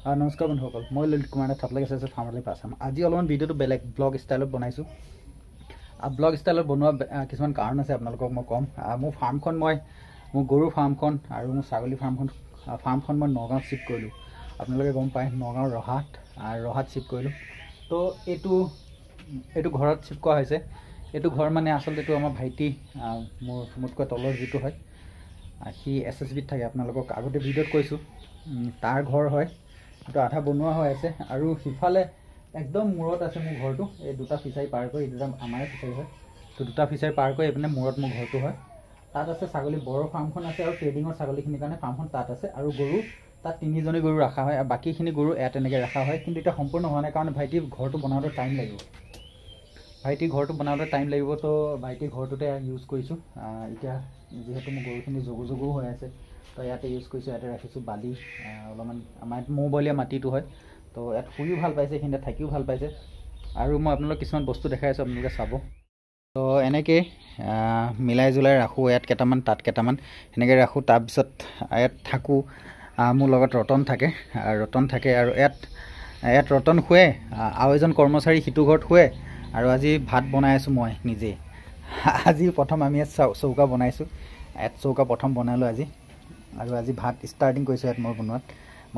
আৰু নমস্কাৰ বন্ধুসকল মই ললিত কুমাৰ নাথ থাপলাগ আছে ফাৰ্মাৰলি পাছাম আজি অলপমান ভিডিঅ'টো বেলেগ ব্লগ ষ্টাইলত বনাইছোঁ আৰু ব্লগ ষ্টাইলত বনোৱা কিছুমান কাৰণ আছে আপোনালোকক মই ক'ম মোৰ ফাৰ্মখন মই মোৰ গৰু ফাৰ্মখন আৰু মোৰ ছাগলী ফাৰ্মখন ফাৰ্মখন মই নগাঁৱত চিফ্ট কৰিলোঁ আপোনালোকে গম পায় নগাঁৱৰ ৰহাত ৰহাত চিফ্ট কৰিলোঁ তো এইটো এইটো ঘৰত চিফ্ট কৰা হৈছে এইটো ঘৰ মানে আচলতে এইটো আমাৰ ভাইটি মোৰ মোতকৈ তলৰ যিটো হয় সি এছ এছ বিত থাকে আপোনালোকক আগতে ভিডিঅ'ত কৈছোঁ তাৰ ঘৰ হয় দুটা আধা বনোৱা হৈ আছে আৰু সিফালে একদম মূৰত আছে মোৰ ঘৰটো এই দুটা ফিচাৰী পাৰ কৰি দুটা আমাৰে ফিচাৰী হয় তো দুটা ফিচাৰী পাৰ কৰি এইপিনে মূৰত মোৰ ঘৰটো হয় তাত আছে ছাগলী বড়ো ফাৰ্মখন আছে আৰু ট্ৰেডিঙৰ ছাগলীখিনিৰ কাৰণে ফাৰ্মখন তাত আছে আৰু গৰু তাত তিনিজনী গৰু ৰখা হয় আৰু বাকীখিনি গৰু ইয়াত তেনেকৈ ৰখা হয় কিন্তু এতিয়া সম্পূৰ্ণ হোৱা নাই কাৰণ ভাইটি ঘৰটো বনাওঁতে টাইম লাগিব ভাইটি ঘৰটো বনাওঁতে টাইম লাগিব তো ভাইটি ঘৰটোতে ইউজ কৰিছোঁ এতিয়া যিহেতু মোৰ গৰুখিনি জগু জগু হৈ আছে তো ইয়াতে ইউজ কৰিছোঁ ইয়াতে ৰাখিছোঁ বালি অলপমান আমাৰ ইয়াত মৌবলীয়া মাটিটো হয় তো ইয়াত শুইও ভাল পাইছে এইখিনিতে থাকিও ভাল পাইছে আৰু মই আপোনালোক কিছুমান বস্তু দেখাই আছোঁ আপোনালোকে চাব তো এনেকৈ মিলাই জুলাই ৰাখোঁ ইয়াত কেইটামান তাত কেইটামান সেনেকৈ ৰাখোঁ তাৰপিছত ইয়াত থাকোঁ মোৰ লগত ৰতন থাকে ৰতন থাকে আৰু ইয়াত ইয়াত ৰতন শুৱে আৰু এজন কৰ্মচাৰী সিটো ঘৰত শুৱে আৰু আজি ভাত বনাই আছোঁ মই নিজে আজি প্ৰথম আমি ইয়াত চৌকা বনাইছোঁ ইয়াত চৌকা প্ৰথম বনালোঁ আজি আৰু আজি ভাত ষ্টাৰ্টিং কৰিছোঁ ইয়াত মই বনোৱাত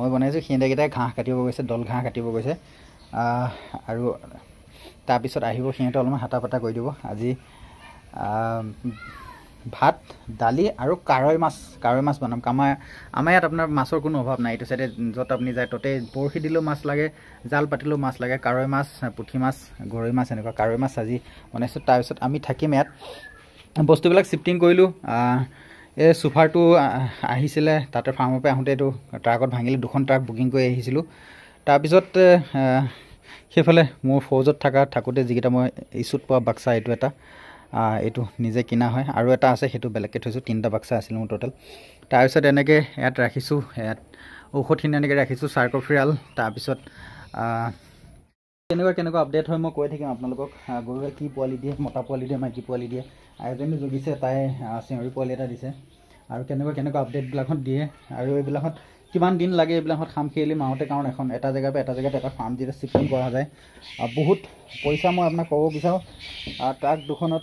মই বনাইছোঁ সিহঁতেকেইটাই ঘাঁহ কাটিব গৈছে দল ঘাঁহ কাটিব গৈছে আৰু তাৰপিছত আহিব সিহঁতে অলপমান হাতা পাতা কৰি দিব আজি ভাত দালি আৰু কাৱৈ মাছ কাৱৈ মাছ বনাম আমাৰ আমাৰ ইয়াত আপোনাৰ মাছৰ কোনো অভাৱ নাই এইটো চাইডে য'ত আপুনি যায় ততে বৰশি দিলেও মাছ লাগে জাল পাতিলেও মাছ লাগে কাৱৈ মাছ পুঠি মাছ গৰৈ মাছ এনেকুৱা কাৱৈ মাছ আজি বনাইছোঁ তাৰপিছত আমি থাকিম ইয়াত বস্তুবিলাক শ্বিফটিং কৰিলোঁ এই চোফাৰটো আহিছিলে তাতে ফাৰ্মৰ পৰা আহোঁতে এইটো ট্ৰাকত ভাঙিলে দুখন ট্ৰাক বুকিং কৰি আহিছিলোঁ তাৰপিছত সেইফালে মোৰ ফৌজত থকা থাকোঁতে যিকেইটা মই ইছ্যুত পোৱা বাক্সা এইটো এটা এইটো নিজে কিনা হয় আৰু এটা আছে সেইটো বেলেগকৈ থৈছোঁ তিনিটা বাক্সা আছিল মোৰ ট'টেল তাৰপিছত এনেকৈ ইয়াত ৰাখিছোঁ ইয়াত ঔষধখিনি এনেকৈ ৰাখিছোঁ চাৰ্কফিৰাল তাৰপিছত কেনেকুৱা কেনেকুৱা আপডেট হয় মই কৈ থাকিম আপোনালোকক গৰুৱে কি পোৱালি দিয়ে মতা পোৱালি দিয়ে মাইকী পোৱালি দিয়ে আইজনী জগিছে তাই চিঞৰি পোৱালি এটা দিছে আৰু কেনেকুৱা কেনেকুৱা আপডেটবিলাকত দিয়ে আৰু এইবিলাকত কিমান দিন লাগে এইবিলাকত খাম খেয়ালি মাৰোঁতে কাৰণ এখন এটা জেগাৰ পৰা এটা জেগাত এটা ফাৰ্ম যেতিয়া চিপিং কৰা যায় আৰু বহুত পইচা মই আপোনাক ক'ব বিচাৰোঁ ট্ৰাক দুখনত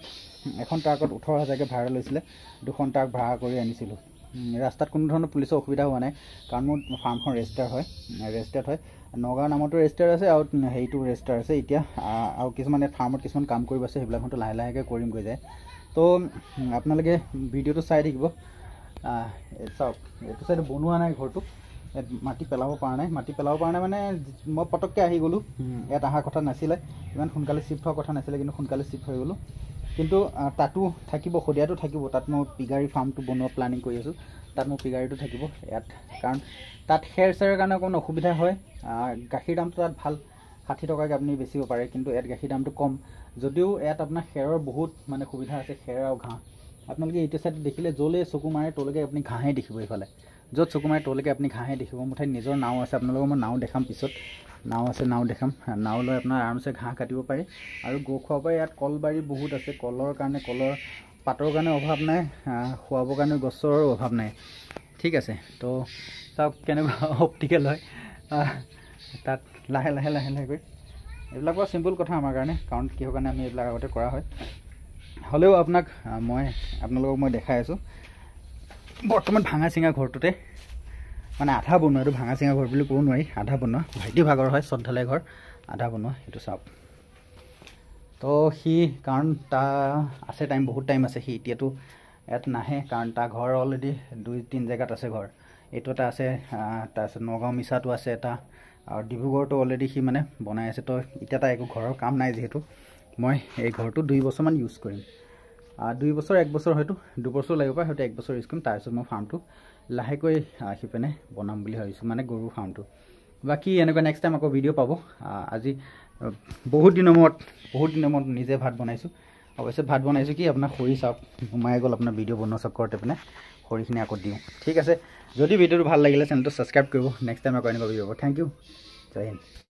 এখন ট্ৰাকত ওঠৰ হাজাৰকৈ ভাড়া লৈছিলে দুখন ট্ৰাক ভাড়া কৰি আনিছিলোঁ ৰাস্তাত কোনো ধৰণৰ পুলিচৰ অসুবিধা হোৱা নাই কাৰণ মোৰ ফাৰ্মখন ৰেজিষ্টাৰ হয় ৰেজিষ্টাৰ্ড হয় নগাঁও নামতো ৰেজিষ্টাৰ আছে আৰু হেৰিটো ৰেজিষ্টাৰ আছে এতিয়া আৰু কিছুমানে ফাৰ্মত কিছুমান কাম কৰিব আছে সেইবিলাকতো লাহে লাহেকৈ কৰিমগৈ যায় তো আপোনালোকে ভিডিঅ'টো চাই থাকিব চাওক এইটো চাইডে বনোৱা নাই ঘৰটো মাটি পেলাব পৰা নাই মাটি পেলাব পৰা নাই মানে মই পটককৈ আহি গ'লোঁ ইয়াত অহাৰ কথা নাছিলে ইমান সোনকালে চিফ্ট হোৱাৰ কথা নাছিলে কিন্তু সোনকালে চিফ্ট হৈ গ'লোঁ কিন্তু তাতো থাকিব সদিয়াটো থাকিব তাত মই পিগাৰী ফাৰ্মটো বনোৱা প্লেনিং কৰি আছোঁ তাত মোৰ পিগাৰীটো থাকিব ইয়াত কাৰণ তাত খেৰ চেৰৰ কাৰণে অকণমান অসুবিধা হয় গাখীৰ দামটো তাত ভাল ষাঠি টকাকৈ আপুনি বেচিব পাৰে কিন্তু ইয়াত গাখীৰ দামটো কম যদিও ইয়াত আপোনাৰ খেৰৰ বহুত মানে সুবিধা আছে খেৰ আৰু ঘাঁহ আপোনালোকে এইটো চাইড দেখিলে য'লৈ চকু মাৰে তলৈকে আপুনি ঘাঁহে দেখিব এইফালে য'ত চকু মাৰে তলৈকে আপুনি ঘাঁহে দেখিব মোৰ নিজৰ নাও আছে আপোনালোকৰ মই নাও দেখাম পিছত নাও আছে নাও দেখাম নাও লৈ আপোনাৰ আৰামছে ঘাঁহ কাটিব পাৰি আৰু গো খোৱাব পাৰি ইয়াত কলবাৰী বহুত আছে কলৰ কাৰণে কলৰ পাতৰ কাৰণে অভাৱ নাই খোৱাবৰ কাৰণে গছৰ অভাৱ নাই ঠিক আছে তো চাওক কেনেকুৱা অপ্টিকেল হয় তাত লাহে লাহে লাহে লাহে কৰি এইবিলাক বাৰু চিম্পল কথা আমাৰ কাৰণে কাৰণ কিহৰ কাৰণে আমি এইবিলাক আগতে কৰা হয় হ'লেও আপোনাক মই আপোনালোকক মই দেখাই আছোঁ বৰ্তমান ভাঙা চিঙা ঘৰটোতে মানে আধা বনোৱা এইটো ভাঙা চিঙা ঘৰ বুলি ক'ব নোৱাৰি আধা বনোৱা ভাইটি ভাগৰ হয় শ্ৰদ্ধালে ঘৰ আধা বনোৱা সেইটো চাওক তো সি কাৰণ তাৰ আছে টাইম বহুত টাইম আছে সি এতিয়াতো ইয়াত নাহে কাৰণ তাৰ ঘৰ অলৰেডি দুই তিনি জেগাত আছে ঘৰ এইটো এটা আছে তাৰপিছত নগাঁও মিছাটো আছে এটা আৰু ডিব্ৰুগড়টো অলৰেডি সি মানে বনাই আছে তো এতিয়া তাৰ একো ঘৰৰ কাম নাই যিহেতু মই এই ঘৰটো দুই বছৰমান ইউজ কৰিম দুই বছৰ এক বছৰ হয়তো দুবছৰ লাগিব পাৰে হয়তো এক বছৰ ইউজ কৰিম তাৰপিছত মই ফাৰ্মটো লাহেকৈ আহি পিনে বনাম বুলি ভাবিছোঁ মানে গৰুৰ ফাৰ্মটো বাকী এনেকুৱা নেক্সট টাইম আকৌ ভিডিঅ' পাব আজি বহুত দিনৰ মূৰত বহুত দিনৰ মূৰত নিজে ভাত বনাইছোঁ অৱশ্যে ভাত বনাইছোঁ কি আপোনাৰ খৰি চাওক সোমাই গ'ল আপোনাৰ ভিডিঅ' বনোৱা চক্কৰতে পিনে খৰিখিনি আকৌ দিওঁ ঠিক আছে যদি ভিডিঅ'টো ভাল লাগিলে চেনেলটো ছাবস্ক্ৰাইব কৰিব নেক্সট টাইম আকৌ এনেকুৱা ভিডিঅ' হ'ব থেংক ইউ জয় হিন্দ